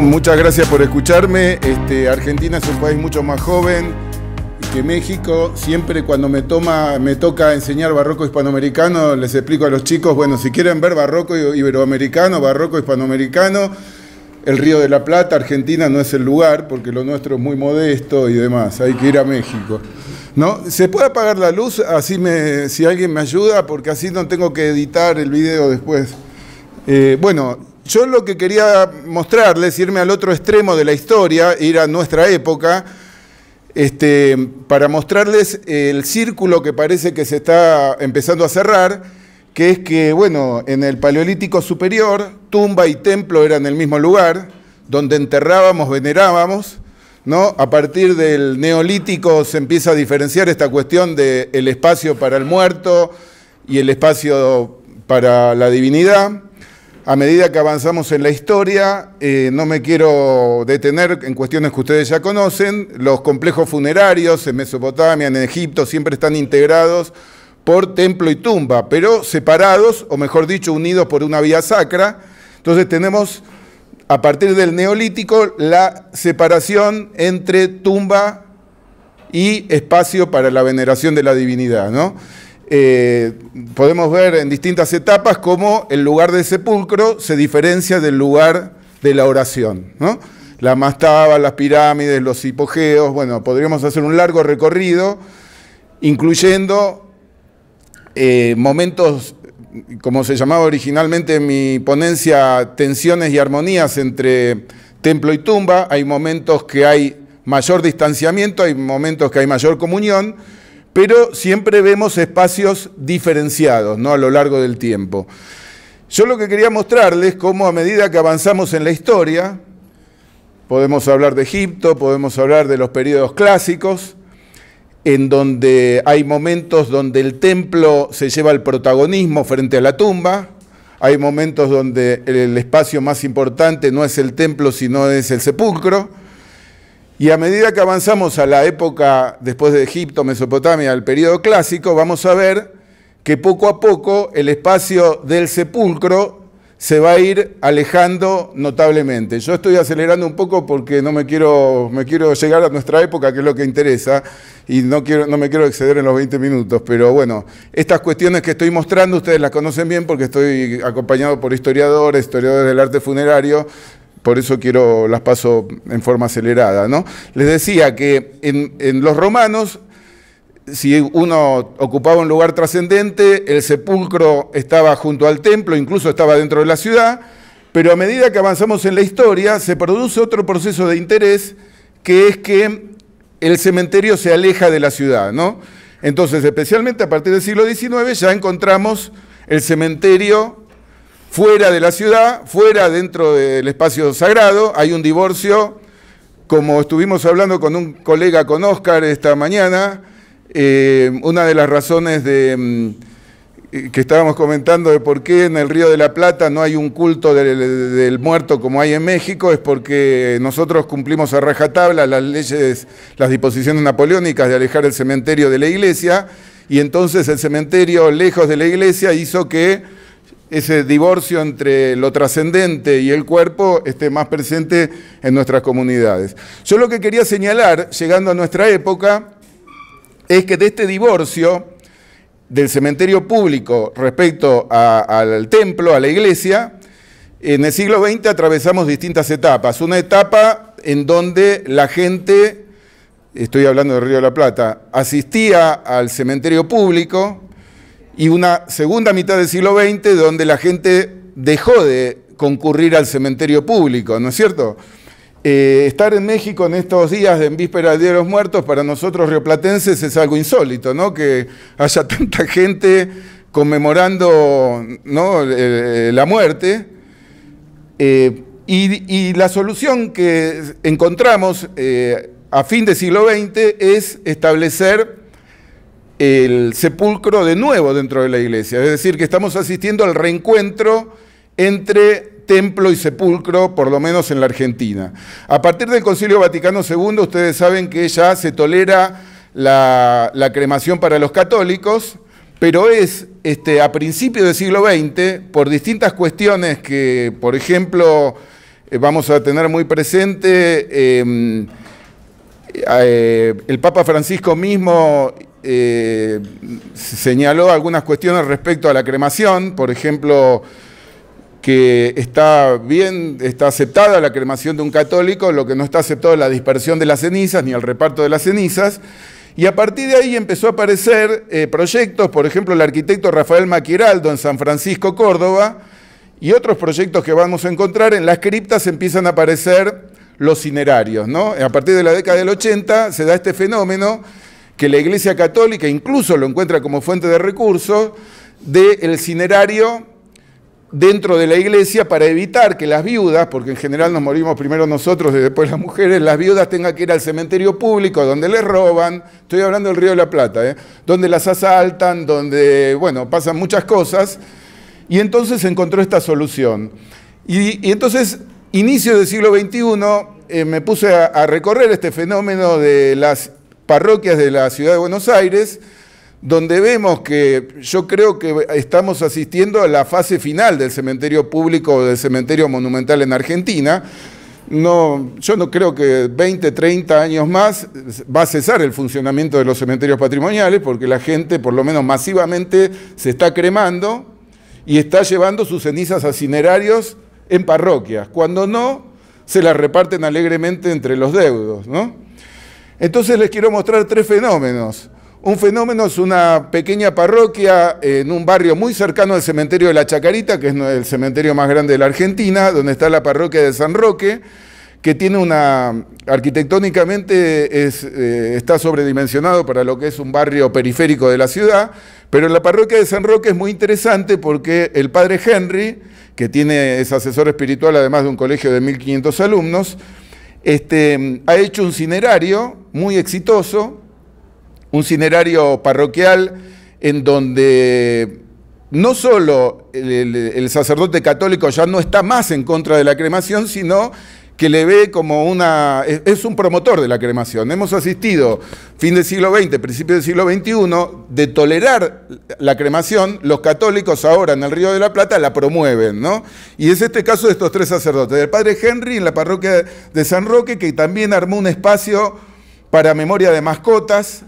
muchas gracias por escucharme. Este, Argentina es un país mucho más joven que México. Siempre cuando me, toma, me toca enseñar barroco hispanoamericano, les explico a los chicos, bueno, si quieren ver barroco iberoamericano, barroco hispanoamericano, el Río de la Plata, Argentina no es el lugar, porque lo nuestro es muy modesto y demás, hay que ir a México. ¿No? ¿Se puede apagar la luz? Así me, si alguien me ayuda, porque así no tengo que editar el video después. Eh, bueno, yo lo que quería mostrarles, irme al otro extremo de la historia, ir a nuestra época, este, para mostrarles el círculo que parece que se está empezando a cerrar, que es que, bueno, en el Paleolítico Superior, tumba y templo eran el mismo lugar, donde enterrábamos, venerábamos, ¿no? A partir del Neolítico se empieza a diferenciar esta cuestión del espacio para el muerto y el espacio para la divinidad a medida que avanzamos en la historia, eh, no me quiero detener en cuestiones que ustedes ya conocen, los complejos funerarios en Mesopotamia, en Egipto, siempre están integrados por templo y tumba, pero separados, o mejor dicho, unidos por una vía sacra. Entonces tenemos, a partir del neolítico, la separación entre tumba y espacio para la veneración de la divinidad. ¿no? Eh, podemos ver en distintas etapas cómo el lugar del sepulcro se diferencia del lugar de la oración. La mastaba, las pirámides, los hipogeos, bueno, podríamos hacer un largo recorrido, incluyendo eh, momentos, como se llamaba originalmente en mi ponencia, tensiones y armonías entre templo y tumba, hay momentos que hay mayor distanciamiento, hay momentos que hay mayor comunión, pero siempre vemos espacios diferenciados ¿no? a lo largo del tiempo. Yo lo que quería mostrarles cómo a medida que avanzamos en la historia, podemos hablar de Egipto, podemos hablar de los periodos clásicos, en donde hay momentos donde el templo se lleva el protagonismo frente a la tumba, hay momentos donde el espacio más importante no es el templo, sino es el sepulcro, y a medida que avanzamos a la época después de Egipto, Mesopotamia, al periodo clásico, vamos a ver que poco a poco el espacio del sepulcro se va a ir alejando notablemente. Yo estoy acelerando un poco porque no me quiero, me quiero llegar a nuestra época, que es lo que interesa, y no, quiero, no me quiero exceder en los 20 minutos, pero bueno, estas cuestiones que estoy mostrando ustedes las conocen bien porque estoy acompañado por historiadores, historiadores del arte funerario, por eso quiero las paso en forma acelerada. ¿no? Les decía que en, los romanos, si uno ocupaba un lugar trascendente, el sepulcro estaba junto al templo, incluso estaba dentro de la ciudad, pero a medida que avanzamos en la historia, se produce otro proceso de interés, que es que el cementerio se aleja de la ciudad. ¿no? Entonces, especialmente a partir del siglo XIX, ya encontramos el cementerio fuera de la ciudad, fuera dentro del espacio sagrado, hay un divorcio, como estuvimos hablando con un colega, con Oscar, esta mañana, eh, una de las razones de, mm, eh, que estábamos comentando de por qué en el Río de la Plata no hay un culto del, del muerto como hay en México, es porque nosotros cumplimos a rajatabla las leyes, las disposiciones napoleónicas de alejar el cementerio de la iglesia, y entonces el cementerio lejos de la iglesia hizo que ese divorcio entre lo trascendente y el cuerpo esté más presente en nuestras comunidades. Yo lo que quería señalar, llegando a nuestra época, es que de este divorcio del cementerio público respecto al templo, a la iglesia, en el siglo XX atravesamos distintas etapas. Una etapa en donde la gente, estoy hablando de Río de la Plata, asistía al cementerio público, y una segunda mitad del siglo XX donde la gente dejó de concurrir al cementerio público, ¿no es cierto? Eh, estar en México en estos días de en víspera del Día de los Muertos para nosotros rioplatenses es algo insólito, ¿no? Que haya tanta gente conmemorando eh, la muerte. Eh, y, y, la solución que encontramos a fin del siglo XX es establecer el sepulcro de nuevo dentro de la iglesia. Es decir, que estamos asistiendo al reencuentro entre templo y sepulcro, por lo menos en la Argentina. A partir del Concilio Vaticano II, ustedes saben que ya se tolera la, cremación para los católicos, pero es este, a principios del siglo XX, por distintas cuestiones que, por ejemplo, eh, vamos a tener muy presente, em, eh, el Papa Francisco mismo eh, señaló algunas cuestiones respecto a la cremación, por ejemplo, que está bien, está aceptada la cremación de un católico, lo que no está aceptado es la dispersión de las cenizas ni el reparto de las cenizas. Y a partir de ahí empezó a aparecer eh, proyectos, por ejemplo, el arquitecto Rafael Maquiraldo en San Francisco, Córdoba, y otros proyectos que vamos a encontrar, en las criptas empiezan a aparecer los cinerarios. ¿no? A partir de la década del 80 se da este fenómeno que la Iglesia Católica incluso lo encuentra como fuente de recursos del el cinerario dentro de la iglesia para evitar que las viudas, porque en general nos morimos primero nosotros y después las mujeres, las viudas tengan que ir al cementerio público donde les roban, estoy hablando del Río de la Plata, ¿eh? donde las asaltan, donde, bueno, pasan muchas cosas, y entonces encontró esta solución. Y, entonces, inicio del siglo XXI, eh, me puse a recorrer este fenómeno de las parroquias de la ciudad de Buenos Aires, donde vemos que yo creo que estamos asistiendo a la fase final del cementerio público o del cementerio monumental en Argentina. No, yo no creo que 20, 30 años más va a cesar el funcionamiento de los cementerios patrimoniales porque la gente, por lo menos masivamente, se está cremando y está llevando sus cenizas a cinerarios en parroquias. Cuando no, se las reparten alegremente entre los deudos, ¿no? Entonces les quiero mostrar tres fenómenos. Un fenómeno es una pequeña parroquia en un barrio muy cercano al cementerio de la Chacarita, que es el cementerio más grande de la Argentina, donde está la parroquia de San Roque, que tiene una, arquitectónicamente eh, está sobredimensionado para lo que es un barrio periférico de la ciudad, pero la parroquia de San Roque es muy interesante porque el padre Henry, que tiene, es asesor espiritual además de un colegio de 1.500 alumnos, este, mm, ha hecho un cinerario muy exitoso, un cinerario parroquial en donde no solo el, sacerdote católico ya no está más en contra de la cremación, sino que le ve como una... Es, un promotor de la cremación. Hemos asistido, fin del siglo XX, principio del siglo XXI, de tolerar la cremación, los católicos ahora en el Río de la Plata la promueven, ¿no? Y es este caso de estos tres sacerdotes, del padre Henry en la parroquia de San Roque, que también armó un espacio para memoria de mascotas,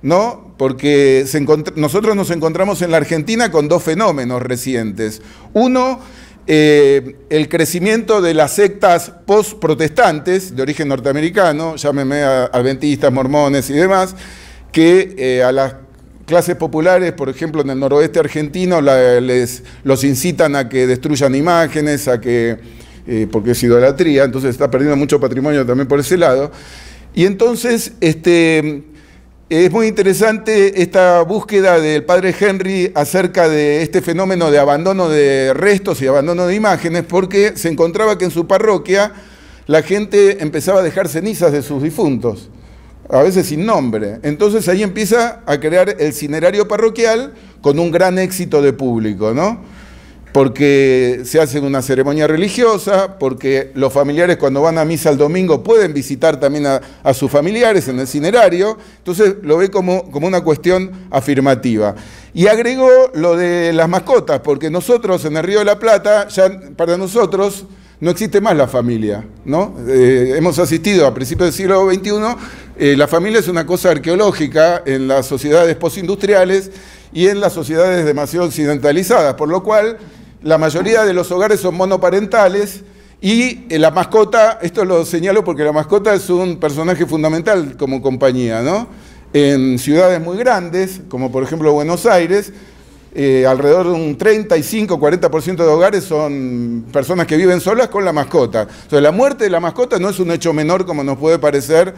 ¿no? Porque se nosotros nos encontramos en la Argentina con dos fenómenos recientes. Uno eh, el crecimiento de las sectas post-protestantes de origen norteamericano, llámeme adventistas, mormones y demás, que eh, a las clases populares, por ejemplo, en el noroeste argentino, les, los incitan a que destruyan imágenes, a que, eh, porque es idolatría, entonces está perdiendo mucho patrimonio también por ese lado. Y entonces, este, es muy interesante esta búsqueda del padre Henry acerca de este fenómeno de abandono de restos y abandono de imágenes, porque se encontraba que en su parroquia la gente empezaba a dejar cenizas de sus difuntos, a veces sin nombre. Entonces ahí empieza a crear el cinerario parroquial con un gran éxito de público, ¿no? porque se hace una ceremonia religiosa, porque los familiares cuando van a misa el domingo pueden visitar también a, sus familiares en el cinerario, entonces lo ve como, una cuestión afirmativa. Y agregó lo de las mascotas, porque nosotros en el Río de la Plata, ya para nosotros, no existe más la familia, ¿no? Eh, hemos asistido a principios del siglo XXI, eh, la familia es una cosa arqueológica en las sociedades postindustriales y en las sociedades demasiado occidentalizadas, por lo cual la mayoría de los hogares son monoparentales y eh, la mascota, esto lo señalo porque la mascota es un personaje fundamental como compañía, ¿no? En ciudades muy grandes, como por ejemplo Buenos Aires, eh, alrededor de un 35-40% de hogares son personas que viven solas con la mascota. Entonces, la muerte de la mascota no es un hecho menor como nos puede parecer,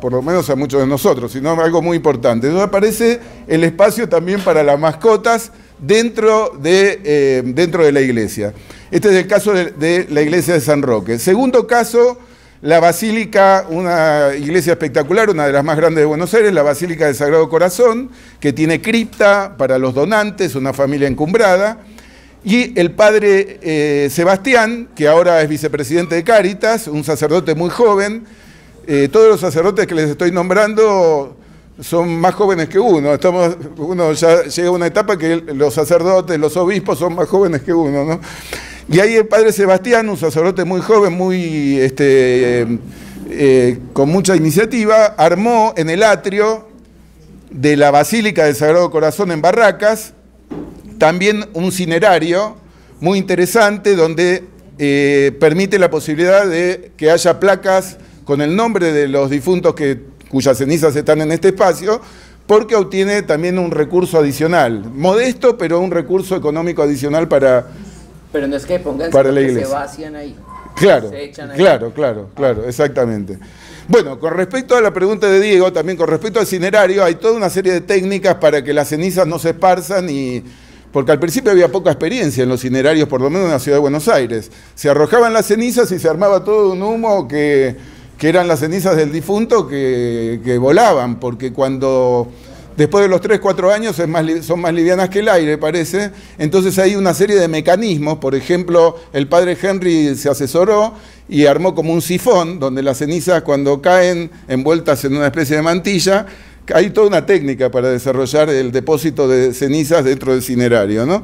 por lo menos a muchos de nosotros, sino algo muy importante. Entonces, aparece el espacio también para las mascotas dentro de, eh, dentro de la iglesia. Este es el caso de, la iglesia de San Roque. Segundo caso, la basílica, una iglesia espectacular, una de las más grandes de Buenos Aires, la Basílica del Sagrado Corazón, que tiene cripta para los donantes, una familia encumbrada. Y el padre eh, Sebastián, que ahora es vicepresidente de Cáritas, un sacerdote muy joven. Eh, todos los sacerdotes que les estoy nombrando son más jóvenes que uno. Estamos, uno ya llega a una etapa que los sacerdotes, los obispos son más jóvenes que uno, ¿no? Y ahí el padre Sebastián, un sacerdote muy joven, muy este, eh, con mucha iniciativa, armó en el atrio de la Basílica del Sagrado Corazón en Barracas también un cinerario muy interesante donde eh, permite la posibilidad de que haya placas con el nombre de los difuntos que cuyas cenizas están en este espacio, porque obtiene también un recurso adicional, modesto, pero un recurso económico adicional para, pero no es que pongan para la se vacían ahí. Claro, claro, claro, claro, exactamente. Bueno, con respecto a la pregunta de Diego, también con respecto al cinerario, hay toda una serie de técnicas para que las cenizas no se esparzan y... Porque al principio había poca experiencia en los cinerarios, por lo menos en la ciudad de Buenos Aires. Se arrojaban las cenizas y se armaba todo un humo que que eran las cenizas del difunto que, volaban, porque cuando después de los 3, 4 años más, son más livianas que el aire, parece. Entonces hay una serie de mecanismos, por ejemplo, el padre Henry se asesoró y armó como un sifón, donde las cenizas cuando caen envueltas en una especie de mantilla, hay toda una técnica para desarrollar el depósito de cenizas dentro del cinerario, ¿no?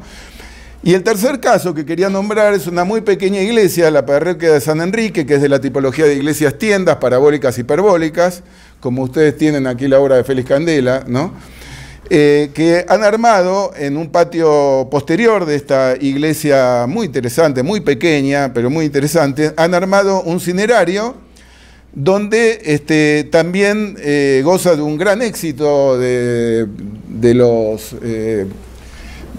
Y el tercer caso que quería nombrar es una muy pequeña iglesia, la parroquia de San Enrique, que es de la tipología de iglesias tiendas, parabólicas, hiperbólicas, como ustedes tienen aquí la obra de Félix Candela, ¿no? Eh, que han armado en un patio posterior de esta iglesia muy interesante, muy pequeña, pero muy interesante, han armado un cinerario donde este, también eh, goza de un gran éxito de, los... Eh,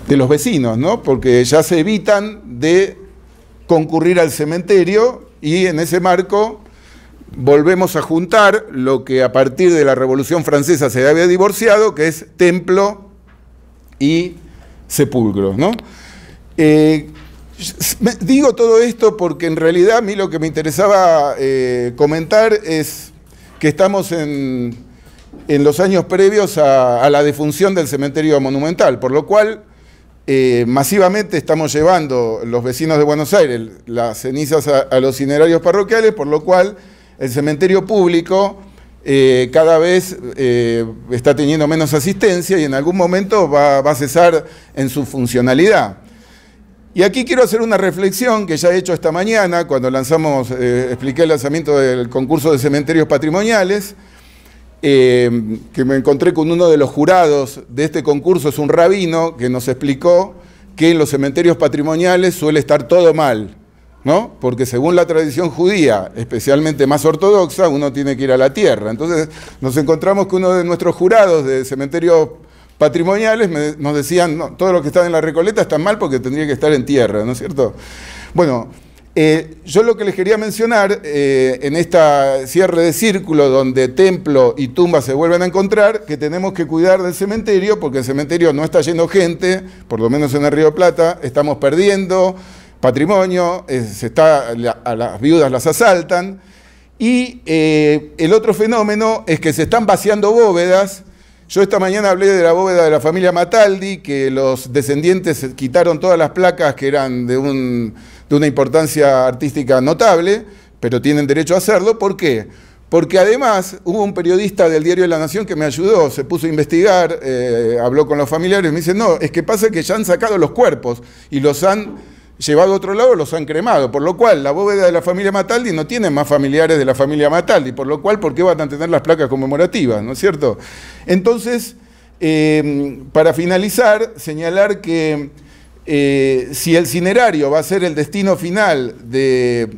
de los vecinos, ¿no? Porque ya se evitan de concurrir al cementerio y en ese marco volvemos a juntar lo que a partir de la Revolución Francesa se había divorciado, que es templo y sepulcro, ¿no? Eh, digo todo esto porque en realidad a mí lo que me interesaba eh, comentar es que estamos en, los años previos a, a la defunción del cementerio monumental, por lo cual eh, masivamente estamos llevando los vecinos de Buenos Aires las cenizas a, los cinerarios parroquiales, por lo cual el cementerio público eh, cada vez eh, está teniendo menos asistencia y en algún momento va, va, a cesar en su funcionalidad. Y aquí quiero hacer una reflexión que ya he hecho esta mañana cuando lanzamos, expliqué el lanzamiento del concurso de cementerios patrimoniales. Eh, que me encontré con uno de los jurados de este concurso, es un rabino, que nos explicó que en los cementerios patrimoniales suele estar todo mal, ¿no? Porque según la tradición judía, especialmente más ortodoxa, uno tiene que ir a la tierra. Entonces nos encontramos que uno de nuestros jurados de cementerios patrimoniales nos decían, no, todo lo que está en la Recoleta está mal porque tendría que estar en tierra, ¿no es cierto? Bueno, eh, yo lo que les quería mencionar eh, en esta cierre de círculo donde templo y tumba se vuelven a encontrar, que tenemos que cuidar del cementerio, porque el cementerio no está yendo gente, por lo menos en el Río Plata, estamos perdiendo patrimonio, eh, se está, a las viudas las asaltan. Y el otro fenómeno es que se están vaciando bóvedas. Yo esta mañana hablé de la bóveda de la familia Mataldi, que los descendientes quitaron todas las placas que eran de un de una importancia artística notable, pero tienen derecho a hacerlo. ¿Por qué? Porque además hubo un periodista del Diario de la Nación que me ayudó, se puso a investigar, eh, habló con los familiares, me dice, no, es que pasa que ya han sacado los cuerpos y los han llevado a otro lado, los han cremado, por lo cual la bóveda de la familia Mataldi no tiene más familiares de la familia Mataldi, por lo cual, ¿por qué van a tener las placas conmemorativas? ¿No es cierto? Entonces, eh, para finalizar, señalar que eh, si el cinerario va a ser el destino final de,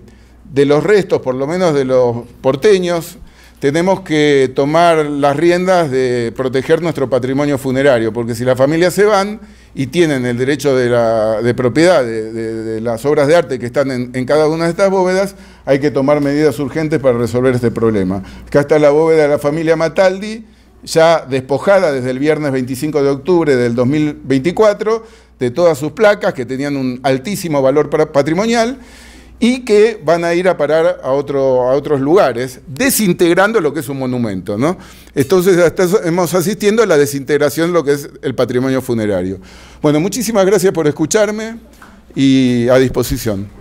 los restos, por lo menos de los porteños, tenemos que tomar las riendas de proteger nuestro patrimonio funerario, porque si las familias se van y tienen el derecho de, propiedad de, las obras de arte que están en, cada una de estas bóvedas, hay que tomar medidas urgentes para resolver este problema. Acá está la bóveda de la familia Mataldi, ya despojada desde el viernes 25 de octubre del 2024, de todas sus placas que tenían un altísimo valor patrimonial y que van a ir a parar a, otro, a otros lugares, desintegrando lo que es un monumento. ¿no? Entonces estamos asistiendo a la desintegración de lo que es el patrimonio funerario. Bueno, muchísimas gracias por escucharme y a disposición.